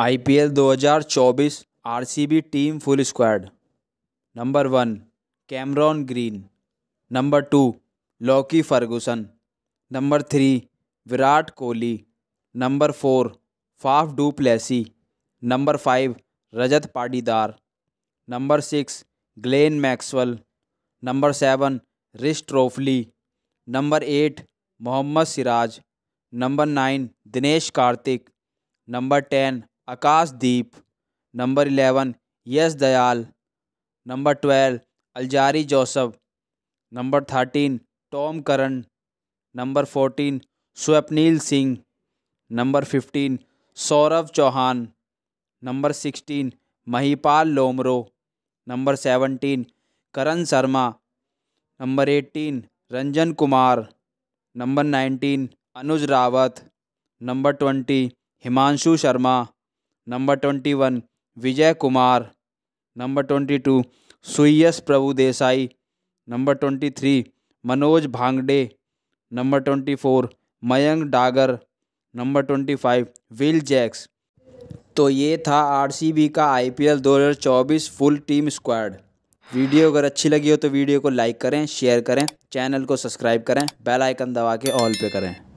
IPL 2024 RCB team full squad number one Cameron Green number two Lockie Ferguson number three Virat Kohli number four Faf du Plessis number five Rajat Patidar number six Glenn Maxwell number seven Reece Topley number eight Mohammed Siraj number nine Dinesh Karthik number ten Akashdeep number eleven Yash Dayal number twelve Alzarri Joseph number thirteen Tom Curran number fourteen Swapnil Singh number fifteen Saurabh Chauhan number sixteen Mahipal लोमरो number seventeen Karn Sharma number eighteen Rajan Kumar number nineteen Anuj Rawat number twenty Himanshu Sharma number twenty one Vijay Kumar number twenty two Suyash Prabhudessai number twenty three Manoj भांगडे number twenty four Mayank Dagar number twenty five Will Jacks तो ये था RCB का IPL 2024 full team squad video अगर अच्छी लगी हो तो वीडियो को लाइक करें शेयर करें चैनल को सब्सक्राइब करें बेल आइकन दबा के ऑल पे करें